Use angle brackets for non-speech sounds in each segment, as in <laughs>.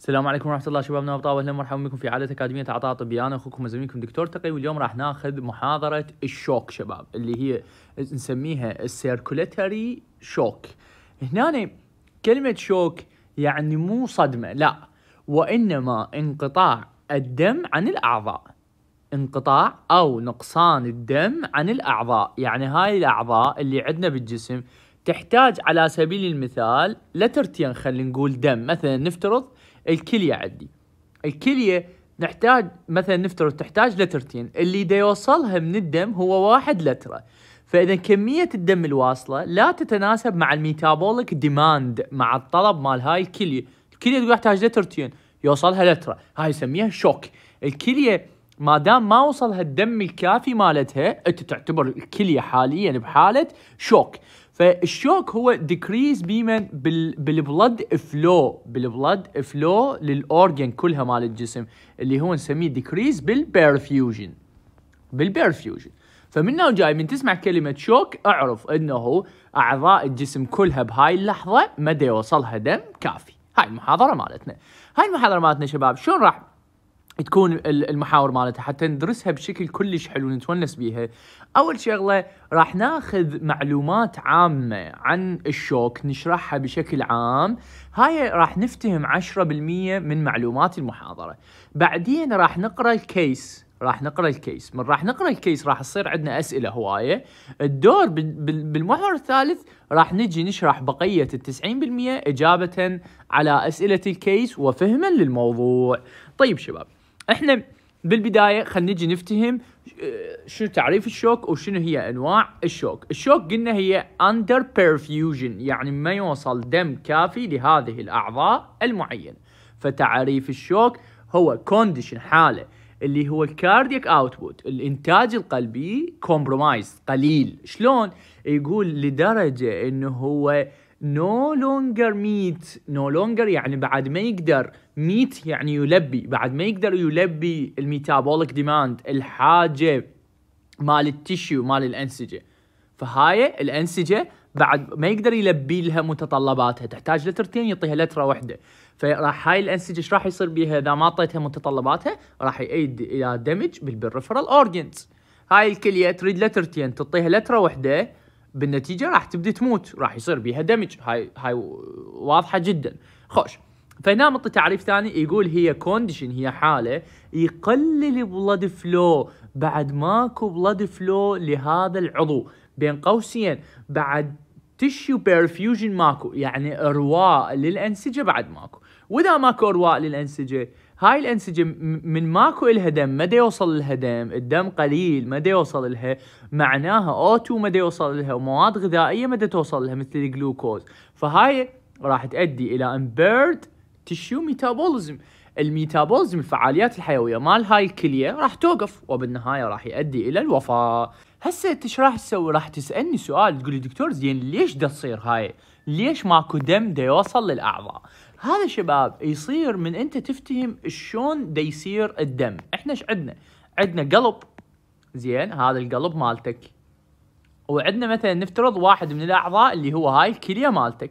السلام عليكم ورحمه الله شبابنا وابطال اهلا ومرحبا بكم في عاده اكاديميه عطاء طبي انا اخوكم وزميلكم دكتور تقي واليوم راح ناخذ محاضره الشوك شباب اللي هي نسميها السيركوليتري شوك هنا كلمه شوك يعني مو صدمه لا وانما انقطاع الدم عن الاعضاء انقطاع او نقصان الدم عن الاعضاء يعني هاي الاعضاء اللي عندنا بالجسم تحتاج على سبيل المثال لترتين خلينا نقول دم مثلا نفترض الكليه عندي الكليه نحتاج مثلا نفترض تحتاج لترتين اللي دا يوصلها من الدم هو واحد لتره فاذا كميه الدم الواصله لا تتناسب مع الميتابوليك ديماند مع الطلب مال هاي الكليه الكليه تقول احتاج لترتين يوصلها لتره هاي يسميها شوك الكليه ما دام ما وصلها الدم الكافي مالتها انت تعتبر الكليه حاليا بحاله شوك فالشوك هو ديكريز بيمن بالبلد فلو بالبلد فلو للاورجن كلها مال الجسم اللي هو نسميه ديكريز بالبيرفيوجن بالبيرفيوجن فمن هنا جاي من تسمع كلمة شوك اعرف انه اعضاء الجسم كلها بهاي اللحظة مدى يوصلها دم كافي هاي المحاضرة مالتنا هاي المحاضرة مالتنا شباب شلون راح تكون المحاور مالتها حتى ندرسها بشكل كلش حلو نتونس بيها اول شغله راح ناخذ معلومات عامه عن الشوك نشرحها بشكل عام هاي راح نفتهم 10% من معلومات المحاضره بعدين راح نقرا الكيس راح نقرا الكيس من راح نقرا الكيس راح تصير عندنا اسئله هوايه الدور بالمحور الثالث راح نجي نشرح بقيه ال 90% اجابه على اسئله الكيس وفهما للموضوع طيب شباب احنا بالبدايه خلينا نجي نفتهم آه، شنو تعريف الشوك وشنو هي انواع الشوك الشوك قلنا هي under perfusion يعني ما يوصل دم كافي لهذه الاعضاء المعينه فتعريف الشوك هو كونديشن حاله اللي هو cardiac اوتبوت الانتاج القلبي كومبرومايز قليل شلون يقول لدرجه انه هو no longer meet no longer يعني بعد ما يقدر meet يعني يلبي بعد ما يقدر يلبي الميتابوليك ديماند الحاجة مال التشيو مال الأنسجة فهاي الأنسجة بعد ما يقدر يلبي لها متطلباتها تحتاج لترتين يعطيها لترة واحدة فراح هاي الأنسجة ايش راح يصير بيها إذا ما أعطيتها متطلباتها راح يؤدي إلى دمج بالبريفرال أورجنز هاي الكلية تريد لترتين تعطيها لترة واحدة بالنتيجه راح تبدي تموت راح يصير بيها دمج هاي هاي واضحه جدا خوش فنمط تعريف ثاني يقول هي كونديشن هي حاله يقلل بلاد فلو بعد ماكو بلاد فلو لهذا العضو بين قوسين بعد تشيو بيرفيوجن ماكو يعني ارواء للانسجه بعد ماكو واذا ماكو ارواء للانسجه هاي الانسجه من ماكو الها دم ما يوصل لها دم الدم قليل ما يوصل لها معناها اوتو ما يوصل لها ومواد غذائيه ما توصل لها مثل الجلوكوز فهاي راح تؤدي الى امبيرد تشيو ميتابوليزم الميتابوليزم الفعاليات الحيويه مال هاي الكليه راح توقف وبالنهايه راح يؤدي الى الوفاه هسه انت راح تسوي راح تسالني سؤال تقول لي دكتور زين ليش دا تصير هاي ليش ماكو دم دا يوصل للاعضاء هذا شباب يصير من انت تفتهم شلون دا يصير الدم احنا ايش عندنا عندنا قلب زين هذا القلب مالتك وعندنا مثلا نفترض واحد من الاعضاء اللي هو هاي الكليه مالتك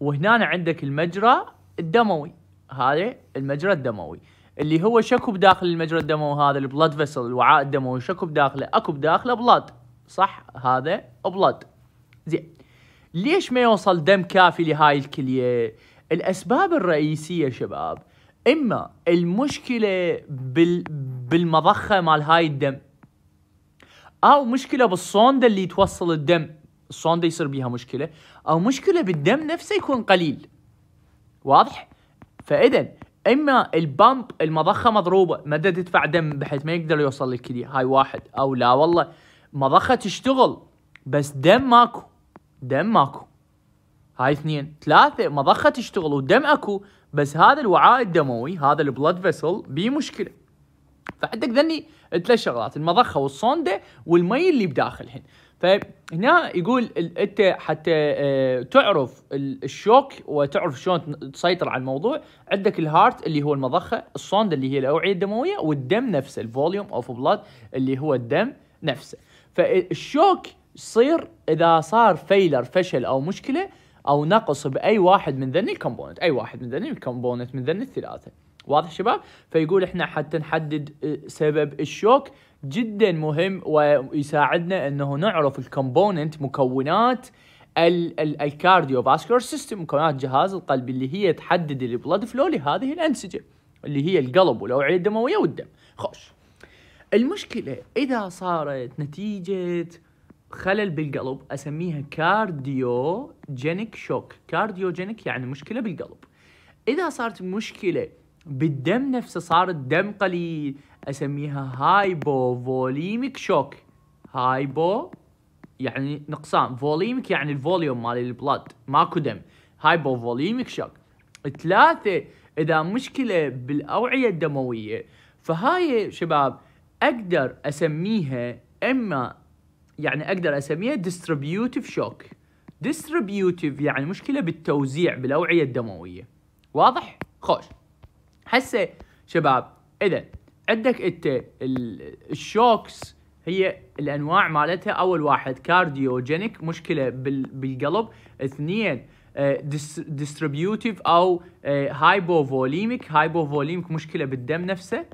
وهنا عندك المجرى الدموي هذا المجرى الدموي اللي هو شكو بداخل المجرى الدموي هذا البلاد فيسل الوعاء الدموي شكو بداخله اكو بداخله بلاد صح هذا بلاد زين ليش ما يوصل دم كافي لهاي الكليه الاسباب الرئيسيه شباب اما المشكله بال بالمضخه مال هاي الدم او مشكله بالصونده اللي توصل الدم الصونده يصير بيها مشكله او مشكله بالدم نفسه يكون قليل واضح فاذا اما البامب المضخه مضروبه ما تدفع دم بحيث ما يقدر يوصل للكليه هاي واحد او لا والله مضخه تشتغل بس دم ماكو دم ماكو هاي اثنين ثلاثة مضخة تشتغل والدم اكو بس هذا الوعاء الدموي هذا البلد فيسل بيه مشكلة فعندك ذني ثلاث شغلات المضخة والصوندة والمي اللي بداخلهن فهنا يقول انت حتى آه، تعرف الشوك وتعرف شلون تسيطر على الموضوع عندك الهارت اللي هو المضخه الصوندة اللي هي الاوعيه الدمويه والدم نفسه الفوليوم اوف بلاد اللي هو الدم نفسه فالشوك يصير اذا صار فيلر فشل او مشكله او نقص باي واحد من ذني الكومبوننت اي واحد من ذني الكومبوننت من ذني الثلاثه واضح شباب فيقول احنا حتى نحدد آه، سبب الشوك جدا مهم ويساعدنا انه نعرف الكومبوننت مكونات الكارديو فاسكولار سيستم مكونات جهاز القلب اللي هي تحدد البلد فلو لهذه الانسجه اللي هي القلب والاوعيه الدمويه والدم خوش المشكله اذا صارت نتيجه خلل بالقلب اسميها كارديوجينيك شوك كارديوجينيك يعني مشكله بالقلب اذا صارت مشكله بالدم نفسه صار الدم قليل اسميها هايبوفوليميك شوك هايبو يعني نقصان فوليميك يعني الفوليوم مال البلد ماكو دم هايبوفوليميك شوك ثلاثة إذا مشكلة بالأوعية الدموية فهاي شباب أقدر أسميها إما يعني اقدر اسميها ديستريبيوتيف شوك ديستريبيوتيف يعني مشكله بالتوزيع بالاوعيه الدمويه واضح خوش هسه شباب اذا عندك انت الشوكس هي الانواع مالتها اول واحد كارديوجينيك مشكله بالقلب اثنين ديستريبيوتيف آه، او هايبوفوليميك آه، هايبوفوليميك مشكله بالدم نفسه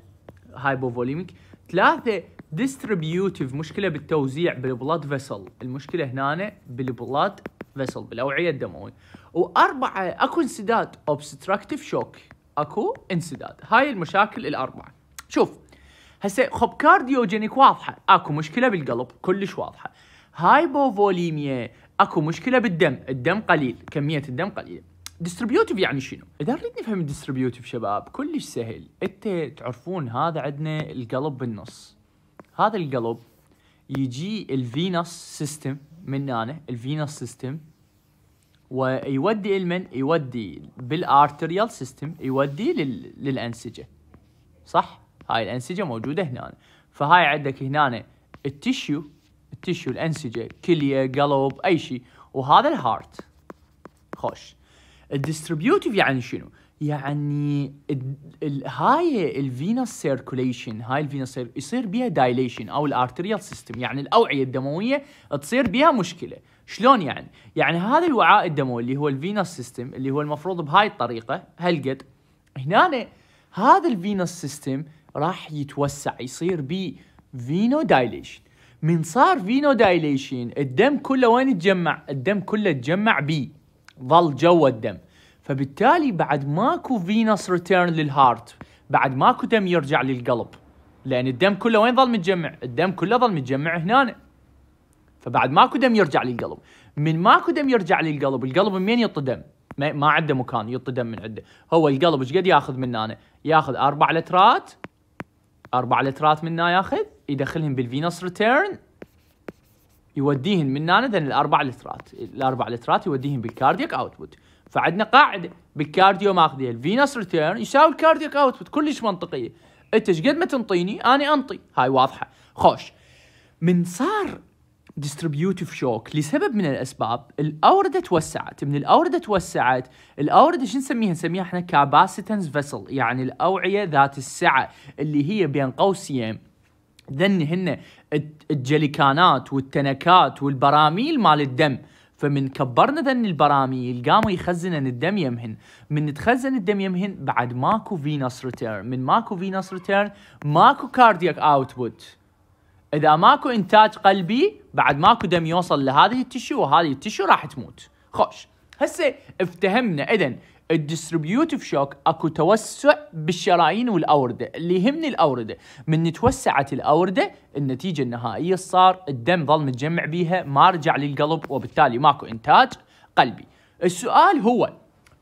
هايبوفوليميك ثلاثه ديستريبيوتيف مشكله بالتوزيع بالبلاد فيسل المشكله هنا بالبلاد فيسل بالاوعيه الدمويه واربعه اكو انسداد اوبستراكتيف شوك اكو انسداد هاي المشاكل الاربعه شوف هسه خب كارديوجينيك واضحه اكو مشكله بالقلب كلش واضحه هايبوفوليميا اكو مشكله بالدم الدم قليل كميه الدم قليله ديستريبيوتيف يعني شنو؟ اذا نريد نفهم الديستريبيوتيف شباب كلش سهل انت تعرفون هذا عندنا القلب بالنص هذا القلب يجي الفينوس سيستم من هنا الفينوس سيستم ويودي المن يودي بالارتريال سيستم يودي لل... للانسجه صح هاي الانسجه موجوده هنا فهاي عندك هنا التشيو التشيو الانسجه كليه قلب اي شيء وهذا الهارت خوش الديستريبيوتيف يعني شنو يعني هاي الفينوس سيركوليشن هاي الفينوس يصير بيها دايليشن او الارتريال سيستم يعني الاوعيه الدمويه تصير بيها مشكله شلون يعني يعني هذا الوعاء الدموي اللي هو الفينوس سيستم اللي هو المفروض بهاي الطريقه هلقد هنا هذا الفينوس سيستم راح يتوسع يصير بيه فينو دايليشن من صار فينو دايليشن الدم كله وين يتجمع الدم كله يتجمع بي ظل جوا الدم فبالتالي بعد ماكو فينس ريتيرن للهارت بعد ماكو دم يرجع للقلب لان الدم كله وين ظل متجمع الدم كله ظل متجمع هنا فبعد ماكو دم يرجع للقلب من ماكو دم يرجع للقلب القلب منين يعطي دم ما, ما عنده مكان يعطي دم من عنده هو القلب ايش قد ياخذ من هنا ياخذ اربع لترات اربع لترات هنا ياخذ يدخلهم بالفينس ريتيرن يوديهن من هنا الاربع لترات الاربع لترات يوديهن بالكاردياك اوتبوت فعندنا قاعده بالكارديو ماخذين الفينس ريتيرن يساوي الكارديو اوتبوت كلش منطقيه انت ايش قد ما تنطيني انا انطي هاي واضحه خوش من صار ديستريبيوتيف شوك لسبب من الاسباب الاورده توسعت من الاورده توسعت الاورده شو نسميها نسميها احنا كاباسيتنس فيسل يعني الاوعيه ذات السعه اللي هي بين قوسين ذن هن الجليكانات والتنكات والبراميل مال الدم فمن كبرنا ذن البراميل قاموا يخزنن الدم يمهن من تخزن الدم يمهن بعد ماكو فينوس ريتيرن من ماكو فينوس ريتيرن ماكو كاردياك اوتبوت اذا ماكو انتاج قلبي بعد ماكو دم يوصل لهذه التشو وهذه التشو راح تموت خوش هسه افتهمنا اذا الديستريبيوتيف شوك اكو توسع بالشرايين والاورده اللي يهمني الاورده من توسعت الاورده النتيجه النهائيه صار الدم ظل متجمع بيها ما رجع للقلب وبالتالي ماكو انتاج قلبي السؤال هو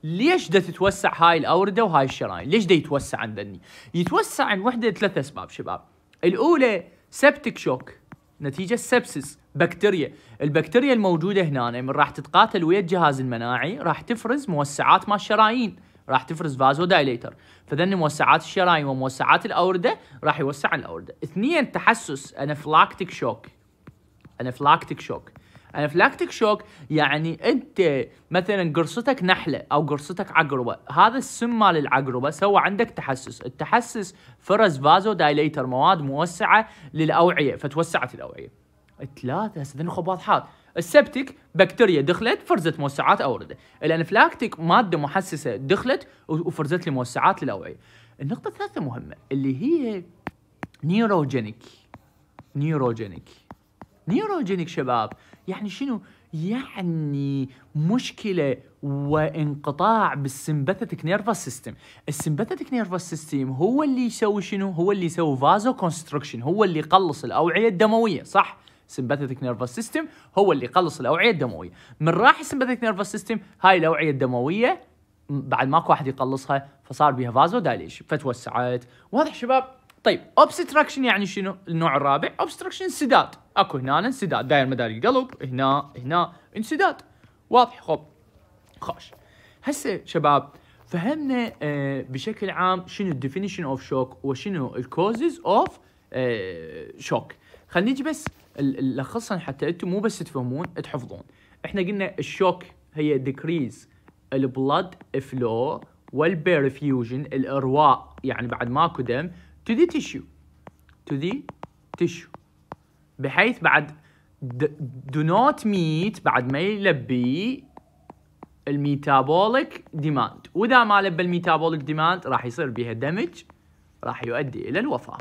ليش دا تتوسع هاي الاورده وهاي الشرايين ليش دا يتوسع عندني يتوسع عن وحده ثلاث اسباب شباب الاولى سبتك شوك نتيجه سبسس بكتيريا البكتيريا الموجوده هنا من راح تتقاتل ويا الجهاز المناعي راح تفرز موسعات مال الشرايين راح تفرز فازو دايليتر فذن موسعات الشرايين وموسعات الاورده راح يوسع الاورده اثنين تحسس انافلاكتيك شوك انافلاكتيك شوك انفلاكتيك شوك يعني انت مثلا قرصتك نحله او قرصتك عقربه هذا السم مال العقربه سوى عندك تحسس التحسس فرز فازو دايليتر مواد موسعه للاوعيه فتوسعت الاوعيه ثلاثه هسه ذنخ واضحات السبتيك بكتيريا دخلت فرزت موسعات اورده الانفلاكتيك ماده محسسه دخلت وفرزت لي موسعات للاوعيه النقطه الثالثه مهمه اللي هي نيروجينيك نيروجينيك نيروجينيك شباب يعني شنو يعني مشكله وانقطاع بالسمباثيتك نيرفس سيستم السمباثيتك نيرفس سيستم هو اللي يسوي شنو هو اللي يسوي فازو كونستركشن هو اللي يقلص الاوعيه الدمويه صح سمباثيتك نيرفس سيستم هو اللي يقلص الاوعيه الدمويه من راح السمباثيتك نيرفس سيستم هاي الاوعيه الدمويه بعد ماكو واحد يقلصها فصار بيها فازو دايليشن فتوسعت واضح شباب طيب اوبستراكشن يعني شنو؟ النوع الرابع اوبستراكشن انسداد اكو هنا انسداد داير مدار القلب هنا هنا انسداد واضح خب خوش هسه شباب فهمنا آه، بشكل عام شنو الديفينيشن اوف شوك وشنو الكوزز اوف شوك خلينا نجي بس نلخصها حتى انتم مو بس تفهمون تحفظون احنا قلنا الشوك هي ديكريز البلد فلو والبيرفيوجن الارواء يعني بعد ماكو دم to the tissue to the tissue بحيث بعد do not meet بعد ما يلبي الميتابوليك ديماند واذا ما لبى الميتابوليك ديماند راح يصير بها دمج راح يؤدي الى الوفاه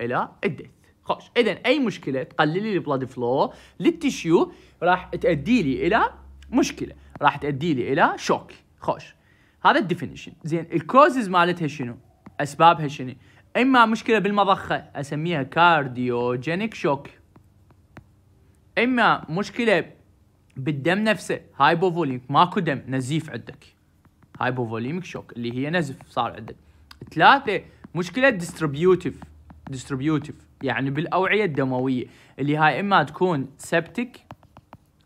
الى الدث خوش اذا اي مشكله تقللي البلاد فلو للتشيو راح تؤدي لي الى مشكله راح تؤدي لي الى شوك خوش هذا الديفينيشن زين الكوزز مالتها شنو اسبابها شنو اما مشكله بالمضخه اسميها كارديوجينيك شوك اما مشكله بالدم نفسه هايبوفوليميك ماكو دم نزيف عندك هايبوفوليميك شوك اللي هي نزف صار عندك ثلاثه مشكله ديستريبيوتيف ديستريبيوتيف يعني بالاوعيه الدمويه اللي هاي اما تكون سبتيك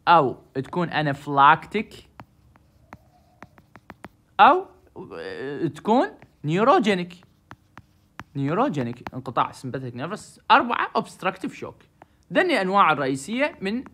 او تكون انافلاكتيك او آه، تكون نيوروجينيك نيوروجينيك انقطاع سمباتيك نيرفس أربعة أوبستراكتيف شوك ذني الأنواع الرئيسية من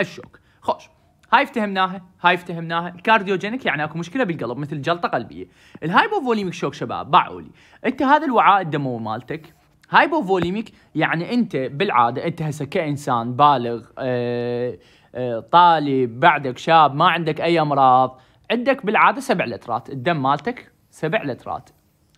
الشوك خوش هاي افتهمناها هاي افتهمناها الكارديوجينيك يعني اكو مشكله بالقلب مثل جلطه قلبيه الهايبوفوليميك شوك شباب لي انت هذا الوعاء الدموي مالتك هايبوفوليميك يعني انت بالعاده انت هسه كانسان بالغ آه،, اه طالب بعدك شاب ما عندك اي امراض عندك بالعاده سبع لترات الدم مالتك سبع لترات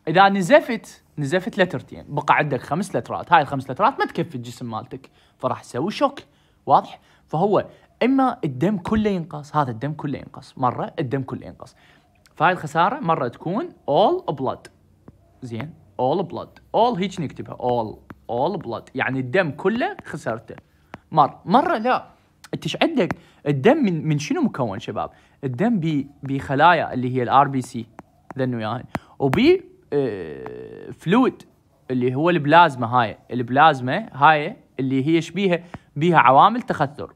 اذا نزفت نزفت لترتين بقى عندك خمس لترات هاي الخمس لترات ما تكفي الجسم مالتك فراح تسوي شوك واضح فهو اما الدم كله ينقص هذا الدم كله ينقص مره الدم كله ينقص فهاي الخساره مره تكون اول بلاد زين اول بلاد اول هيك نكتبها اول اول بلاد يعني الدم كله خسرته مره مره لا انت ايش عندك الدم من من شنو مكون شباب الدم بخلايا اللي هي الار بي سي ذنوا وياهن وبي فلويد آه، اللي هو البلازما هاي البلازما هاي اللي هي شبيها بيها عوامل تخثر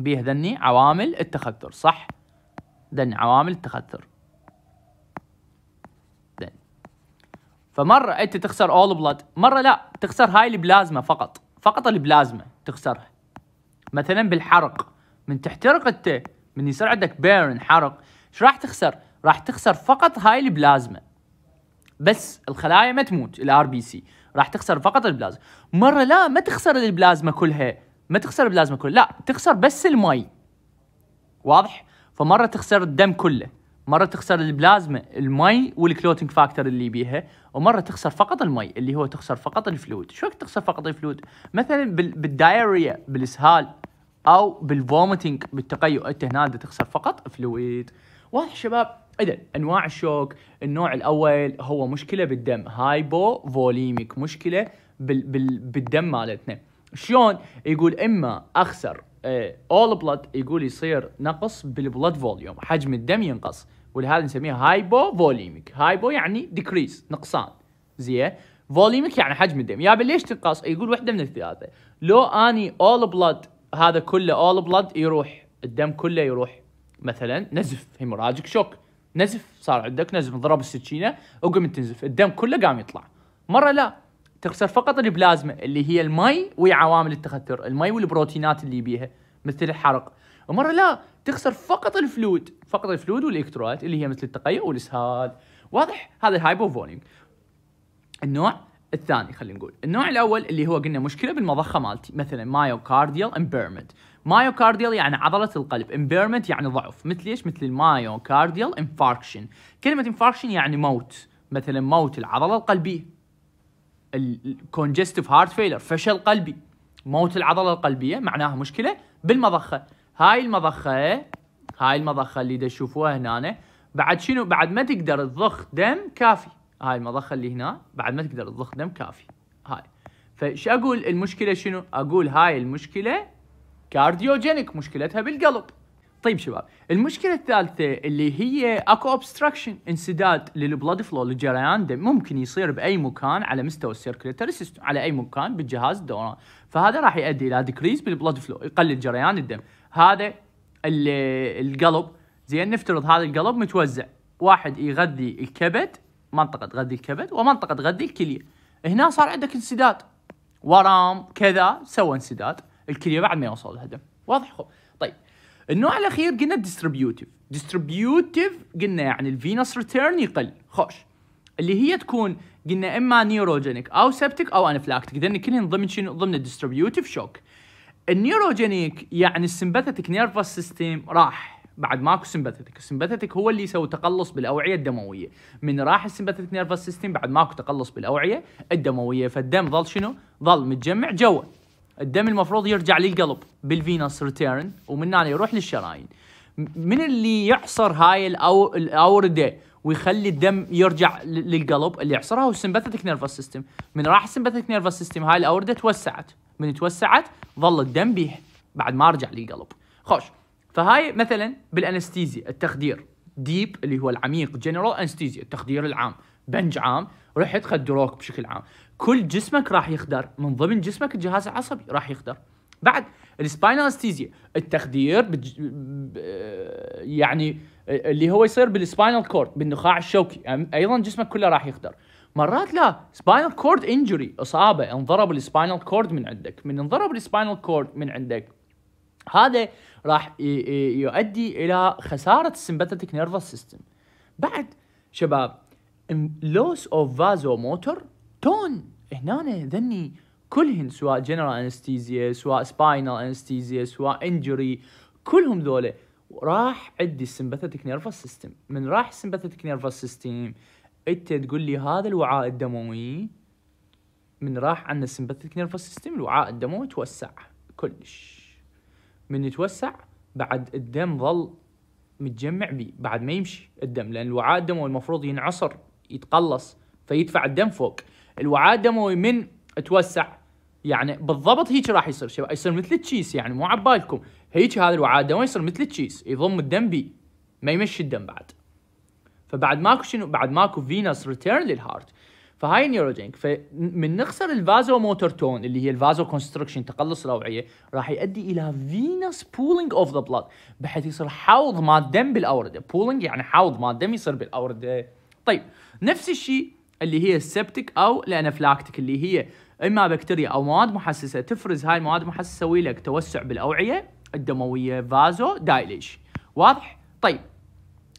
بيها ذني عوامل التخثر صح ذني عوامل التخثر ذني فمرة انت تخسر اول بلاد مرة لا تخسر هاي البلازما فقط فقط البلازما تخسرها مثلا بالحرق من تحترق انت من يصير عندك بيرن حرق ايش راح تخسر راح تخسر فقط هاي البلازما بس الخلايا ما تموت الار بي سي راح تخسر فقط البلازما مره لا ما تخسر البلازما كلها ما تخسر البلازما كلها لا تخسر بس المي واضح فمره تخسر الدم كله مره تخسر البلازما المي والكلوتنج فاكتور اللي بيها ومره تخسر فقط المي اللي هو تخسر فقط الفلويد شو تخسر فقط الفلويد مثلا بالدايريا بالاسهال او بالفوميتنج بالتقيؤ انت هنا تخسر فقط فلويد واضح شباب اذا انواع الشوك النوع الاول هو مشكله بالدم هايبو فوليميك مشكله بال بال بالدم مالتنا شلون يقول اما اخسر اول آه، بلاد يقول يصير نقص بالبلاد فوليوم حجم الدم ينقص ولهذا نسميها هايبو فوليميك هايبو يعني ديكريس نقصان زين فوليميك يعني حجم الدم يا ليش تنقص يقول وحده من الثلاثه لو اني اول بلاد هذا كله اول بلاد يروح الدم كله يروح مثلا نزف هيموراجيك شوك نزف صار عندك نزف انضرب السكينه وقمت تنزف الدم كله قام يطلع مره لا تخسر فقط البلازما اللي هي المي وعوامل التخثر المي والبروتينات اللي بيها مثل الحرق ومره لا تخسر فقط الفلود فقط الفلود والالكترولايت اللي هي مثل التقيؤ والاسهال واضح هذا الهايبوفولينج النوع الثاني خلينا نقول النوع الاول اللي هو قلنا مشكله بالمضخه مالتي مثلا مايوكارديال امبيرمنت مايوكارديال يعني عضله القلب impairment يعني ضعف مثل ايش مثل المايوكارديال انفاركشن كلمه انفاركشن يعني موت مثلا موت العضله القلبيه congestive heart failure فشل قلبي موت العضله القلبيه معناها مشكله بالمضخه هاي المضخه هاي المضخه اللي تشوفوها هنا بعد شنو بعد ما تقدر تضخ دم كافي هاي المضخه اللي هنا بعد ما تقدر تضخ دم كافي هاي فش اقول المشكله شنو اقول هاي المشكله كارديوجينيك مشكلتها بالقلب طيب شباب المشكله الثالثه اللي هي اكو اوبستراكشن انسداد للبلد فلو للجريان دم ممكن يصير باي مكان على مستوى السيركليتري سيستم على اي مكان بالجهاز الدوران فهذا راح يؤدي الى ديكريز بالبلد فلو يقلل جريان الدم هذا القلب زين نفترض هذا القلب متوزع واحد يغذي الكبد منطقه تغذي الكبد ومنطقه تغذي الكليه هنا صار عندك انسداد ورام كذا سوى انسداد الكليه بعد ما يوصل الهدم واضح خب طيب النوع الاخير قلنا ديستريبيوتيف ديستريبيوتيف قلنا يعني الفينس ريتيرن يقل خوش اللي هي تكون قلنا اما نيوروجينيك او سبتيك او انفلاكتيك لان كلهن ضمن شنو ضمن الديستريبيوتيف شوك النيوروجينيك يعني السمباثيتك نيرفس سيستم راح بعد ماكو سمباثيتك السمباثيتك هو اللي يسوي تقلص بالاوعيه الدمويه من راح السمباثيتك نيرفس سيستم بعد ماكو تقلص بالاوعيه الدمويه فالدم ظل شنو ظل متجمع جوا الدم المفروض يرجع للقلب بالفينوس ريتيرن ومن هنا يروح للشرايين من اللي يحصر هاي الأو... الاورده ويخلي الدم يرجع للقلب اللي يحصرها هو السمباثيك نيرفس سيستم من راح السمباثيك نيرفس سيستم هاي الاورده توسعت من توسعت ظل الدم بيه بعد ما رجع للقلب خوش فهاي مثلا بالانستيزيا التخدير ديب اللي هو العميق جنرال انستيزيا التخدير العام بنج عام رحت خدروك بشكل عام كل جسمك راح يخدر من ضمن جسمك الجهاز العصبي راح يخدر بعد السباينال انستيزيا التخدير بج... ب... يعني اللي هو يصير بالسباينال كورد بالنخاع الشوكي ايضا جسمك كله راح يخدر مرات لا سباينال كورد انجري اصابه انضرب السباينال كورد من عندك من انضرب السباينال كورد من عندك هذا راح يؤدي الى خساره السمباتيك نيرفس سيستم بعد شباب لوس اوف فازو موتور تون هنا ذني كلهن سواء جنرال انستيزيا سواء سباينال انستيزيا سواء انجري كلهم ذولا راح عندي السمباثيتك نيرفس سيستم من راح السمباثيتك نيرفس سيستم انت تقول لي هذا الوعاء الدموي من راح عن السمباثيتك نيرفس سيستم الوعاء الدموي توسع كلش من يتوسع بعد الدم ظل متجمع بي بعد ما يمشي الدم لان الوعاء الدموي المفروض ينعصر يتقلص فيدفع الدم فوق الوعاء الدموي من توسع يعني بالضبط هيك راح يصير شباب يصير مثل التشيس يعني مو عبالكم هيك هذا الوعاء الدموي يصير مثل التشيس يضم الدم بي ما يمشي الدم بعد فبعد ماكو شنو بعد ماكو فينس ريتيرن للهارت فهاي نيوروجينك فمن نخسر الفازو موتور تون اللي هي الفازو كونستركشن تقلص الاوعيه راح يؤدي الى فينس بولينج اوف ذا بلاد بحيث يصير حوض مال دم بالاورده بولينج يعني حوض مال دم يصير بالاورده طيب نفس الشيء اللي هي السبتك او الانفلاكتك اللي هي اما بكتيريا او مواد محسسه تفرز هاي المواد المحسسه تسوي لك توسع بالاوعيه الدمويه فازو دايليش واضح طيب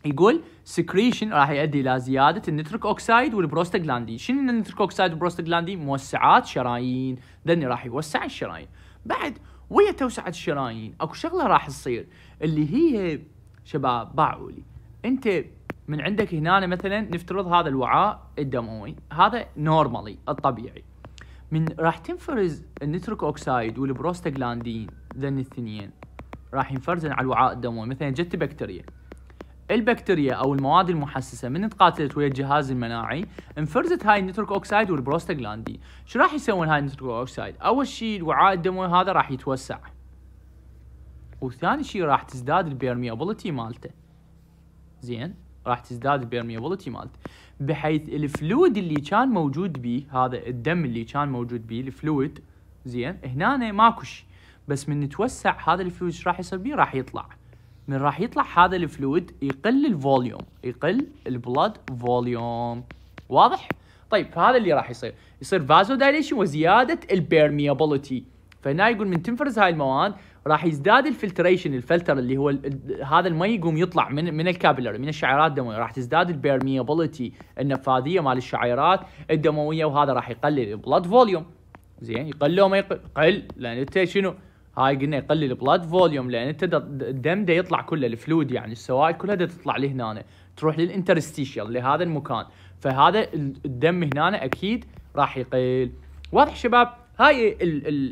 يقول سكريشن راح يؤدي الى زياده النتريك اوكسايد والبروستاجلاندين شنو النتريك اوكسايد والبروستاجلاندين موسعات شرايين دني راح يوسع الشرايين بعد ويا توسعه الشرايين اكو شغله راح تصير اللي هي شباب باعوا لي انت من عندك هنا مثلا نفترض هذا الوعاء الدموي هذا نورمالي الطبيعي من راح تنفرز النيتريك اوكسايد والبروستاجلاندين ذن الاثنين راح ينفرزن على الوعاء الدموي مثلا جت بكتيريا البكتيريا او المواد المحسسه من تقاتلت ويا الجهاز المناعي انفرزت هاي النيتريك اوكسايد والبروستاجلاندين شو راح يسوون هاي النيتريك اوكسايد اول شيء الوعاء الدموي هذا راح يتوسع وثاني شيء راح تزداد البيرميابيلتي مالته زين راح تزداد البيرميابيلتي مالته بحيث الفلويد اللي كان موجود بيه هذا الدم اللي كان موجود بيه الفلويد زين هنا ماكو شيء بس من نتوسع هذا الفلويد ايش راح يصير بيه راح يطلع من راح يطلع هذا الفلويد يقل الفوليوم يقل البلاد فوليوم واضح طيب فهذا اللي راح يصير يصير فازو دايليشن وزياده البيرميابيلتي فهنا يقول من تنفرز هاي المواد راح يزداد الفلتريشن الفلتر اللي هو هذا المي يقوم يطلع من من الكابيلر من الشعيرات الدمويه راح تزداد البيرميابيلتي النفاذيه مال الشعيرات الدمويه وهذا راح يقلل البلاد فوليوم زين يقل لو ما يقل لان انت شنو هاي قلنا يقلل البلاد فوليوم لان انت الدم ده يطلع كله الفلود يعني السوائل كلها ده تطلع لهنا تروح للانترستيشيال لهذا المكان فهذا الدم هنا اكيد راح يقل واضح شباب هاي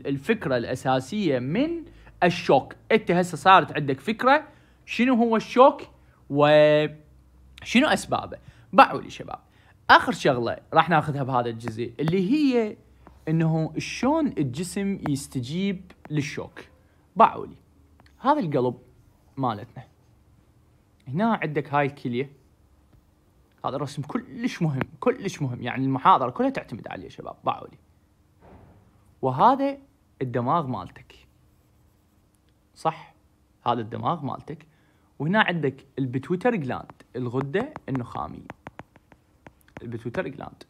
الفكره الاساسيه من الشوك انت هسه صارت عندك فكره شنو هو الشوك وشنو اسبابه باعوا لي شباب اخر شغله راح ناخذها بهذا الجزء اللي هي انه شلون الجسم يستجيب للشوك باعوا لي هذا القلب مالتنا هنا عندك هاي الكليه هذا الرسم كلش مهم كلش مهم يعني المحاضره كلها تعتمد عليه شباب باعوا لي وهذا الدماغ مالتك صح هذا الدماغ مالتك وهنا عندك البتويتر جلاند الغده النخاميه البتويتر جلاند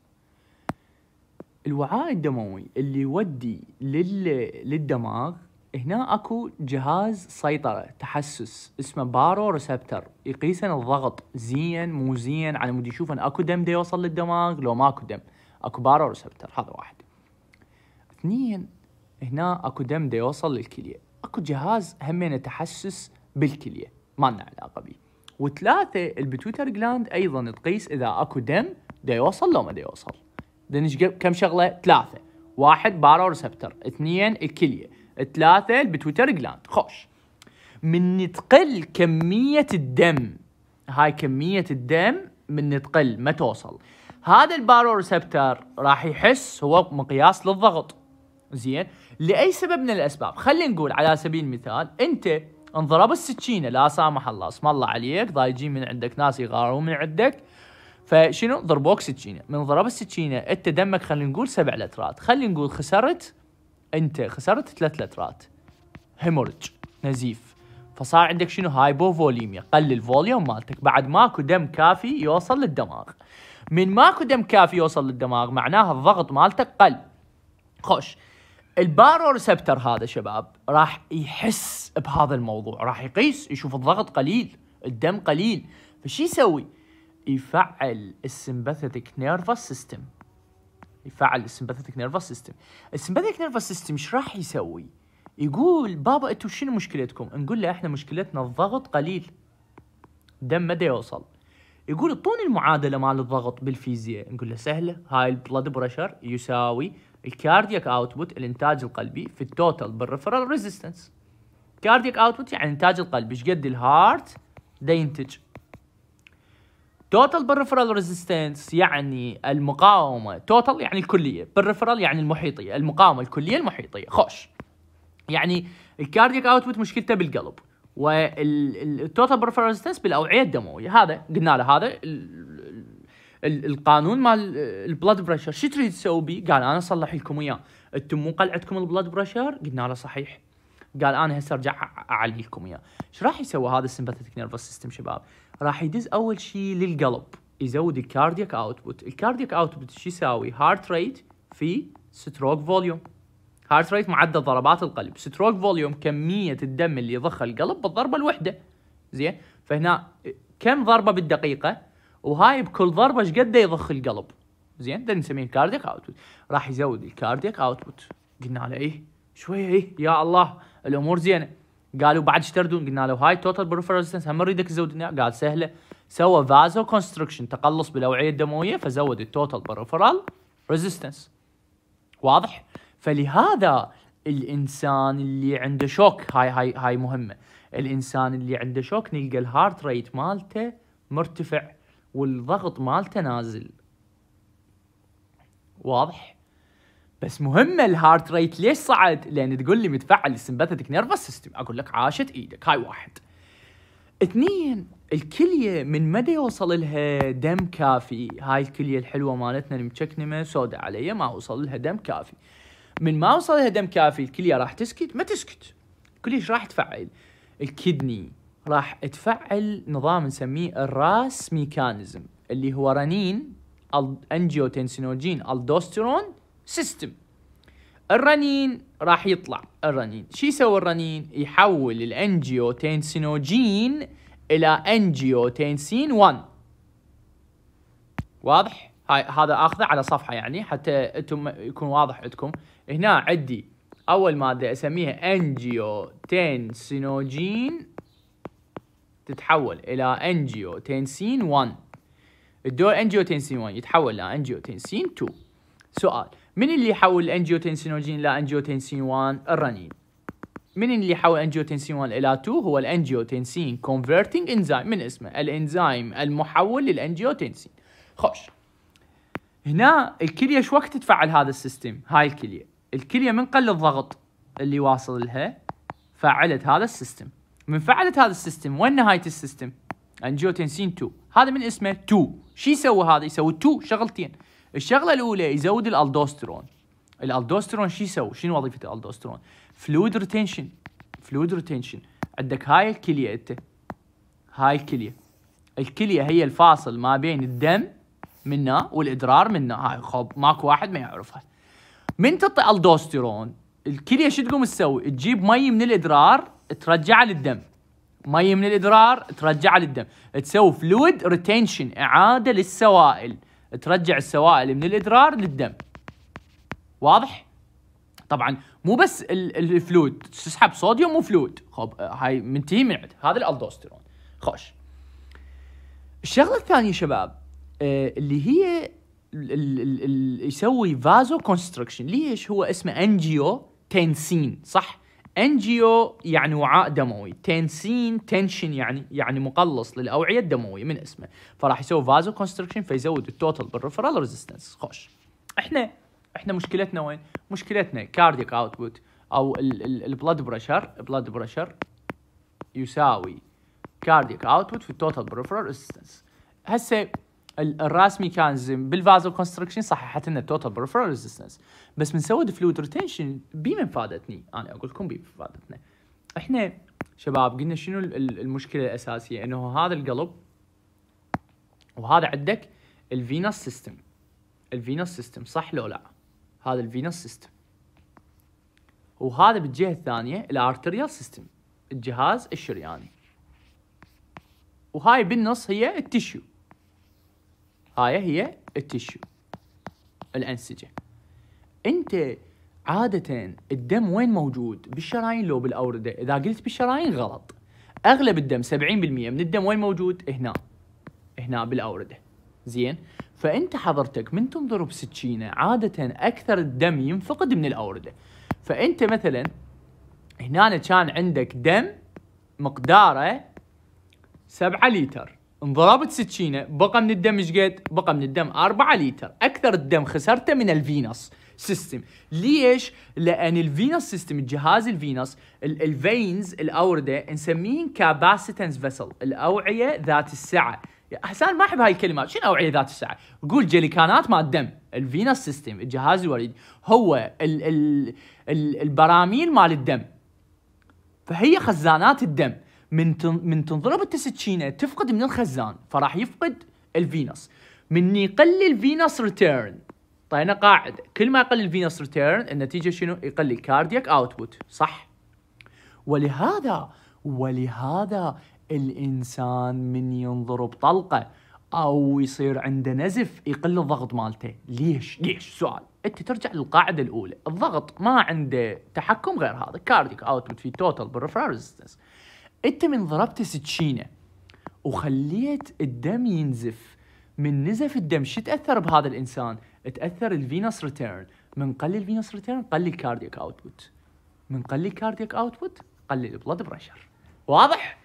الوعاء الدموي اللي يودي لل... للدماغ هنا اكو جهاز سيطرة تحسس اسمه بارو ريسبتر يقيسن الضغط زين مو زين على مود يشوفن اكو دم دا يوصل للدماغ لو ماكو دم اكو بارو ريسبتر هذا واحد اثنين هنا اكو دم دا يوصل للكلية اكو جهاز همين تحسس بالكليه ما لنا علاقه به وثلاثه البتوتر جلاند ايضا تقيس اذا اكو دم دا يوصل لو ما دا يوصل دنج كم شغله ثلاثه واحد بارو ريسبتر اثنين الكليه ثلاثه البتوتر جلاند خوش من تقل كميه الدم هاي كميه الدم من تقل ما توصل هذا البارو ريسبتر راح يحس هو مقياس للضغط زين لاي سبب من الاسباب خلينا نقول على سبيل المثال انت انضرب السكينه لا سامح الله اسم الله عليك ضايجين من عندك ناس يغارون من عندك فشنو ضربوك سكينه من ضرب السكينه انت دمك خلينا نقول سبع لترات خلينا نقول خسرت انت خسرت ثلاث لترات هيمورج نزيف فصار عندك شنو هايبو فوليميا قل الفوليوم مالتك بعد ماكو دم كافي يوصل للدماغ من ماكو دم كافي يوصل للدماغ معناها الضغط مالتك قل خوش البارو ريسبتر هذا شباب راح يحس بهذا الموضوع راح يقيس يشوف الضغط قليل الدم قليل فشو يسوي يفعل السمباثيتك نيرفس سيستم يفعل السمباثيتك نيرفس سيستم السمباثيتك نيرفس سيستم ايش راح يسوي يقول بابا انتم شنو مشكلتكم نقول له احنا مشكلتنا الضغط قليل دم مدى يوصل يقول اعطوني المعادله مال الضغط بالفيزياء نقول له سهله هاي البلاد بريشر يساوي الكاردياك اوتبوت الانتاج القلبي في التوتال بالريفرال ريزيستنس كاردياك اوتبوت يعني انتاج القلب ايش قد الهارت ده ينتج توتال بالريفرال ريزيستنس يعني المقاومه توتال يعني الكليه بالريفرال يعني المحيطيه المقاومه الكليه المحيطيه خوش يعني الكاردياك اوتبوت مشكلته بالقلب والتوتال بريفرال ريزيستنس بالاوعيه الدمويه هذا قلنا له هذا القانون مال البلاد بريشر شو تريد تسوي بيه؟ قال انا اصلح لكم اياه انتم مو قلعتكم البلاد بريشر؟ قلنا له صحيح قال انا هسه ارجع اعلي لكم اياه ايش راح يسوي هذا السمباثيك نيرفس سيستم شباب راح يدز اول شيء للقلب يزود الكاردياك اوتبوت الكاردياك اوتبوت شو يساوي هارت ريت في ستروك فوليوم هارت ريت معدل ضربات القلب ستروك فوليوم كميه الدم اللي ضخ القلب بالضربه الوحده زين فهنا كم ضربه بالدقيقه وهاي بكل ضربه ايش قد يضخ القلب زين ده نسميه الكاردياك اوتبوت راح يزود الكاردياك اوتبوت قلنا له ايه شويه ايه يا الله الامور زينه قالوا بعد ايش تردون قلنا له هاي توتال بريفر هم نريدك تزود قال سهله سوى فازو كونستركشن تقلص بالاوعيه الدمويه فزود التوتال بريفرال ريزيستنس واضح فلهذا الانسان اللي عنده شوك هاي هاي هاي مهمه الانسان اللي عنده شوك نلقى الهارت ريت مالته مرتفع والضغط مالته نازل واضح بس مهمة الهارت ريت ليش صعد؟ لأن تقول لي متفعل السمباثيتك نيرفس سيستم أقول لك عاشت إيدك هاي واحد اثنين الكلية من مدى يوصل لها دم كافي هاي الكلية الحلوة مالتنا المشكنمة سوداء علي ما وصل لها دم كافي من ما وصل لها دم كافي الكلية راح تسكت ما تسكت كلش راح تفعل الكدني راح تفعل نظام نسميه الراس ميكانيزم اللي هو رنين انجيوتنسينوجين الدوستيرون سيستم الرنين راح يطلع الرنين شو يسوي الرنين يحول الانجيوتنسينوجين الى انجيوتنسين 1 واضح هاي هذا اخذه على صفحه يعني حتى انتم يكون واضح عندكم هنا عندي اول ماده اسميها انجيوتنسينوجين تتحول إلى أنجيوتنسين 1 الدور أنجيوتنسين 1 يتحول إلى أنجيوتنسين 2 سؤال من اللي يحول الأنجيوتنسينوجين إلى أنجيوتنسين 1 الرنين من اللي يحول انجيوتنسين 1 إلى 2 هو الأنجيوتنسين كونفرتنج إنزيم من اسمه الإنزيم المحول للأنجيوتنسين خوش هنا الكليه شو وقت تفعل هذا السيستم هاي الكليه الكليه من قل الضغط اللي واصل لها فعلت هذا السيستم من فعلت هذا السيستم وين نهايه السيستم؟ انجيوتنسين 2 هذا من اسمه 2 شو يسوي هذا؟ يسوي 2 شغلتين الشغله الاولى يزود الالدوسترون الالدوسترون شو يسوي؟ شنو وظيفه الالدوسترون؟ فلويد ريتنشن فلويد ريتنشن عندك هاي الكليه انت هاي الكليه الكليه هي الفاصل ما بين الدم منا والادرار منا هاي خب ماكو واحد ما يعرفها من تعطي الدوستيرون الكليه شو تقوم تسوي تجيب مي من الادرار ترجعه للدم مي من الادرار ترجعه للدم تسوي فلويد ريتنشن اعاده للسوائل ترجع السوائل من الادرار للدم واضح طبعا مو بس الفلويد تسحب صوديوم وفلويد خب هاي منتهي من عندها هذا الالدوستيرون خوش الشغله الثانيه شباب آه، اللي هي يسوي فازو كونستركشن ليش هو اسمه انجيو تنسين صح انجيو يعني وعاء دموي تنسين تنشن يعني يعني مقلص للاوعيه الدمويه من اسمه فراح يسوي فازو كونستركشن فيزود التوتال بالريفرال ريزيستنس خوش احنا احنا مشكلتنا وين مشكلتنا كاردياك اوتبوت او البلد بريشر بلد بريشر يساوي كاردياك اوتبوت في التوتال بالريفرال ريزيستنس هسه الراس ميكانزم بالفازو كونستركشن صححت لنا التوتال بريفرال ريزيستنس بس من سوى فلويد روتيشن بي فادتني انا اقول لكم بي فادتنا احنا شباب قلنا شنو المشكله الاساسيه انه هذا القلب وهذا عندك الفينوس سيستم الفينوس سيستم صح لو لا هذا الفينوس سيستم وهذا بالجهه الثانيه الارتريال سيستم الجهاز الشرياني وهاي بالنص هي التشيو هاي هي التشو الأنسجة أنت عادة الدم وين موجود بالشرايين لو بالأوردة إذا قلت بالشرايين غلط أغلب الدم 70% من الدم وين موجود هنا هنا بالأوردة زين فأنت حضرتك من تنظر بسكينة عادة أكثر الدم ينفقد من الأوردة فأنت مثلا هنا كان عندك دم مقداره 7 لتر انضربت سكينه بقى من الدم ايش قد؟ بقى من الدم 4 لتر اكثر الدم خسرته من الفينوس سيستم ليش لان الفينوس سيستم الجهاز الفينوس الفينز الاورده نسميهن كاباسيتنس فيسل الاوعيه ذات السعه احسان ما احب هاي الكلمات شنو اوعيه ذات السعه قول جليكانات مال الدم الفينوس سيستم الجهاز الوريد هو ال ال ال البراميل مال الدم فهي خزانات الدم من من تنضرب التسكينه تفقد من الخزان فراح يفقد الفينوس من يقل الفينوس ريتيرن طينا قاعده كل ما يقل الفينوس ريتيرن النتيجه شنو يقل الكاردياك اوتبوت صح ولهذا ولهذا الانسان من ينضرب طلقه او يصير عنده نزف يقل الضغط مالته ليش ليش سؤال انت ترجع للقاعده الاولى الضغط ما عنده تحكم غير هذا كارديك اوتبوت في توتال بالريفرال ريزيستنس انت من ضربت سكينه وخليت الدم ينزف من نزف الدم شو تاثر بهذا الانسان؟ تاثر الفينوس ريتيرن من قل الفينوس ريتيرن قل الكاردياك اوتبوت من قل الكاردياك اوتبوت قل البلد بريشر واضح؟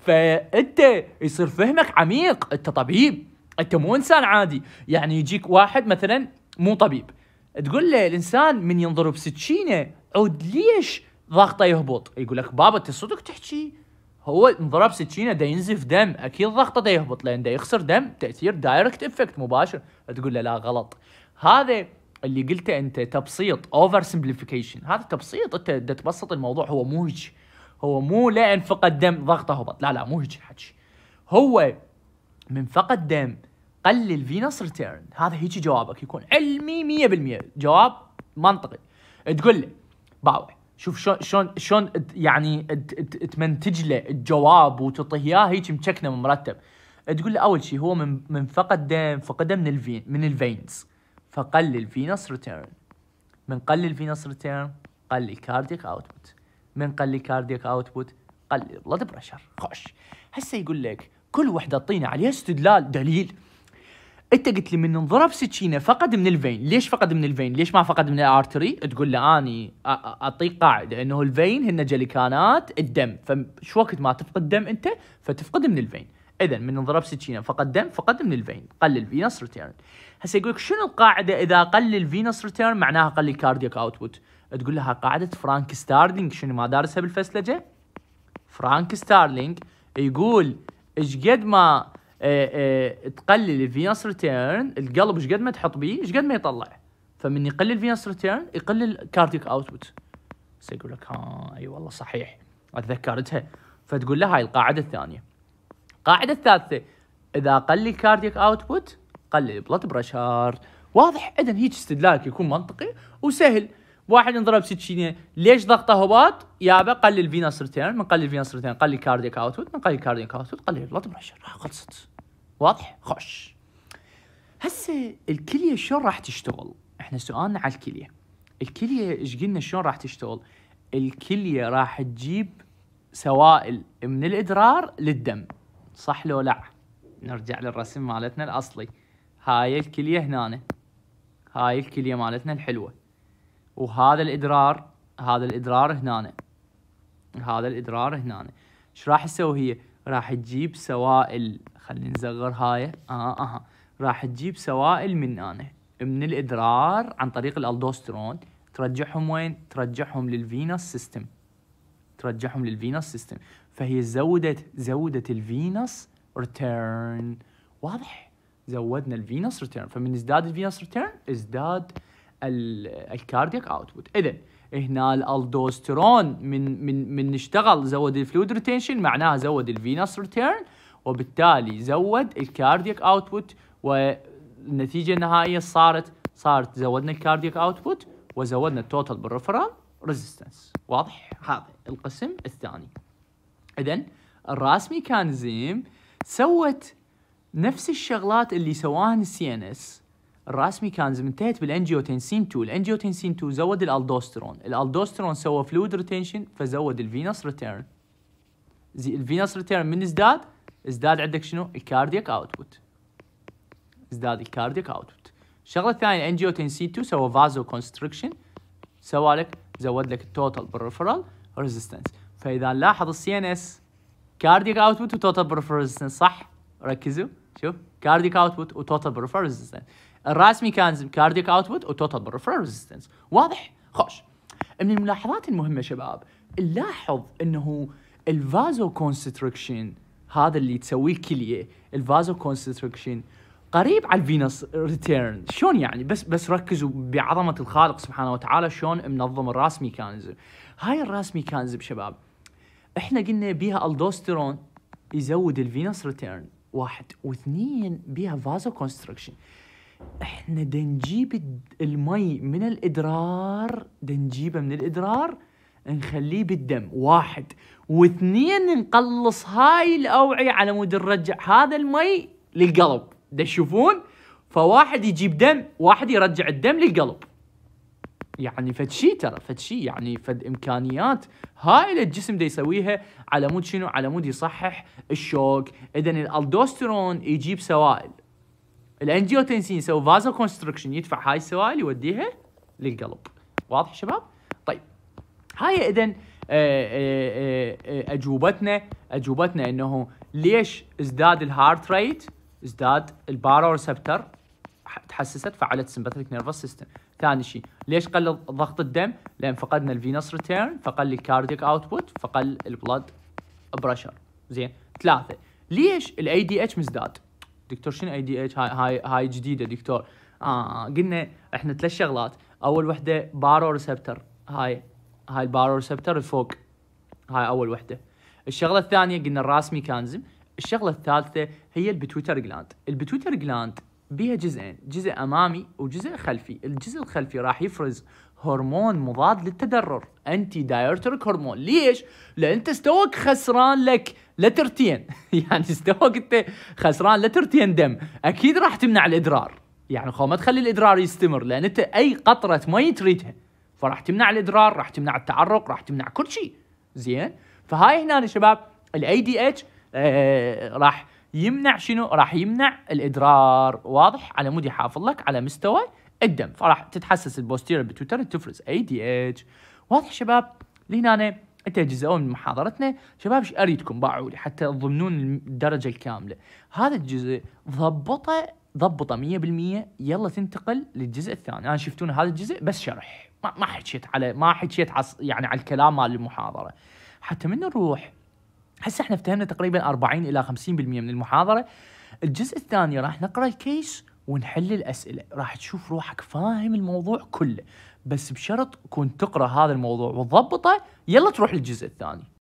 فانت يصير فهمك عميق انت طبيب انت مو انسان عادي يعني يجيك واحد مثلا مو طبيب تقول له الانسان من ينضرب سكينه عود ليش ضغطه يهبط يقول لك بابا انت صدق تحكي هو انضرب سكينه ده ينزف دم اكيد ضغطه ده يهبط لان ده يخسر دم تاثير دايركت افكت مباشر تقول له لا غلط هذا اللي قلته انت تبسيط اوفر سمبليفيكيشن هذا تبسيط انت تبسط الموضوع هو مو هيك هو مو لان فقد دم ضغطه هبط لا لا مو هيك حكي هو من فقد دم قلل فينس ريتيرن هذا هيجي جوابك يكون علمي 100% جواب منطقي تقول له باوي شوف شلون شلون شلون يعني تمنتج له الجواب وتعطيه اياه هيك مشكنه من مرتب تقول له اول شيء هو من من فقد دم فقده من الفين من الفينز فقل الفينس ريتيرن من قل الفينس ريتيرن قل اوت اوتبوت من قل اوت اوتبوت قل البلد بريشر خوش هسه يقول لك كل وحده اعطينا عليها استدلال دليل انت قلت لي من انضرب سكينه فقد من الفين ليش فقد من الفين ليش ما فقد من الارتري تقول له اني اعطيك قاعده انه الفين هن جليكانات الدم فش وقت ما تفقد دم انت فتفقد من الفين اذا من انضرب سكينه فقد دم فقد من الفين قل الفينس ريتيرن هسه يقول لك شنو القاعده اذا قل الفينس ريتيرن معناها قل الكاردياك اوتبوت تقول لها قاعده فرانك ستارلينج شنو ما دارسها بالفسلجه فرانك ستارلينج يقول ايش قد ما آه، آه، تقلل الفيانس ريتيرن القلب ايش قد ما تحط بيه ايش قد ما يطلع فمن يقلل الفينس ريتيرن يقلل كارديك اوتبوت يقول لك ها اي أيوة والله صحيح اتذكرتها فتقول له هاي القاعده الثانيه القاعده الثالثه اذا قل الكارديك اوتبوت قلل البلد بريشر واضح اذا هيك استدلالك يكون منطقي وسهل واحد انضرب سكينه ليش ضغطه هباط يابا قلل فينس ريتيرن قلل فينس ريتيرن قلل كاردياك اوتبوت قلل كاردياك اوتبوت قلل بلاد بريشر خلصت واضح خش هسه الكليه شلون راح تشتغل احنا سؤالنا على الكليه الكليه ايش قلنا شلون راح تشتغل الكليه راح تجيب سوائل من الادرار للدم صح لو لا نرجع للرسم مالتنا الاصلي هاي الكليه هنا هاي الكليه مالتنا الحلوه وهذا الادرار هذا الادرار هنا هذا الادرار هنا ايش راح تسوي هي راح تجيب سوائل خلينا نصغر هاي اه اه راح تجيب سوائل من انا من الادرار عن طريق الالدوسترون ترجعهم وين ترجعهم للفينس سيستم ترجعهم للفينس سيستم فهي زودت زودت الفينس ريتيرن واضح زودنا الفينس ريتيرن فمن ازداد الفينس ريتيرن ازداد الكاردياك اوتبوت اذا هنا الالدوسترون من من من اشتغل زود الفلود ريتنشن معناها زود الفينس ريتيرن وبالتالي زود الكاردياك اوتبوت والنتيجه النهائيه صارت صارت زودنا الكاردياك اوتبوت وزودنا التوتال بالرفرال ريزيستنس واضح هذا القسم الثاني اذا الراس ميكانيزم سوت نفس الشغلات اللي سواها السي ان اس الراس ميكانزم انتهت بالانجيوتنسين 2 الانجيوتنسين 2 زود الالدوسترون الالدوسترون سوى فلويد ريتنشن فزود الفينوس ريتيرن زي ريتيرن من ازداد ازداد عندك شنو الكاردياك اوتبوت ازداد الكاردياك اوتبوت الشغله الثانيه الانجيوتنسين 2 سوى فازو كونستريكشن سوى لك زود لك التوتال بريفرال ريزيستنس فاذا نلاحظ السي ان اس كاردياك اوتبوت وتوتال بريفرال ريزيستنس صح ركزوا شوف كاردياك اوتبوت وتوتال بريفرال ريزيستنس الراس ميكانزم كارديك اوتبوت وتوتال بريفرال ريزيستنس واضح خوش من الملاحظات المهمه شباب نلاحظ انه الفازو كونستركشن هذا اللي تسويه الكليه الفازو كونستركشن قريب على الفينس ريتيرن شلون يعني بس بس ركزوا بعظمه الخالق سبحانه وتعالى شلون منظم الراس ميكانزم هاي الراس ميكانزم شباب احنا قلنا بيها الدوستيرون يزود الفينس ريتيرن واحد واثنين بيها فازو كونستركشن احنا دنجيب المي من الادرار دنجيبه من الادرار نخليه بالدم واحد واثنين نقلص هاي الاوعيه على مود نرجع هذا المي للقلب تشوفون فواحد يجيب دم واحد يرجع الدم للقلب يعني فد شيء ترى فد شيء يعني فد امكانيات هائله الجسم دي يسويها على مود شنو على مود يصحح الشوك اذا الالدوسترون يجيب سوائل الانجيوتنسين يسوي فازو كونستركشن يدفع هاي السوائل يوديها للقلب واضح شباب طيب هاي اذا آه، آه، آه، اجوبتنا اجوبتنا انه ليش ازداد الهارت ريت ازداد البارو ريسبتر تحسست فعلت سمباثيك نيرفس سيستم ثاني شيء ليش قل ضغط الدم لان فقدنا الفينس ريتيرن فقل الكارديك اوتبوت فقل البلاد بريشر زين ثلاثه ليش الاي دي اتش مزداد دكتور شنو اي دي اتش هاي هاي هاي جديده دكتور اه قلنا احنا ثلاث شغلات اول وحده بارو ريسبتر هاي هاي البارو ريسبتر الفوق هاي اول وحده الشغله الثانيه قلنا الراس ميكانزم الشغله الثالثه هي البتويتر جلاند البتويتر جلاند بيها جزئين جزء امامي وجزء خلفي الجزء الخلفي راح يفرز هرمون مضاد للتضرر انتي دايرتريك هرمون ليش لان انت استوك خسران لك لترتين <laughs> يعني استوك انت خسران لترتين دم اكيد راح تمنع الادرار يعني خو ما تخلي الادرار يستمر لان انت اي قطره مي تريدها فراح تمنع الادرار راح تمنع التعرق راح تمنع كل شيء زين فهاي هنا يا شباب الاي دي اتش آه، راح يمنع شنو راح يمنع الاضرار واضح على مود يحافظ لك على مستوى الدم فراح تتحسس البوستيرير بتويتر تفرز اي دي اتش واضح شباب لهنا انت جزء من محاضرتنا شباب ايش اريدكم باعوا لي حتى تضمنون الدرجه الكامله هذا الجزء ضبطه ضبطه 100% يلا تنتقل للجزء الثاني انا شفتون هذا الجزء بس شرح ما حكيت على ما حكيت يعني على الكلام مال المحاضره حتى من نروح هسه احنا فهمنا تقريبا 40 الى 50% من المحاضره الجزء الثاني راح نقرا الكيس ونحل الاسئله راح تشوف روحك فاهم الموضوع كله بس بشرط كنت تقرا هذا الموضوع وتضبطه يلا تروح للجزء الثاني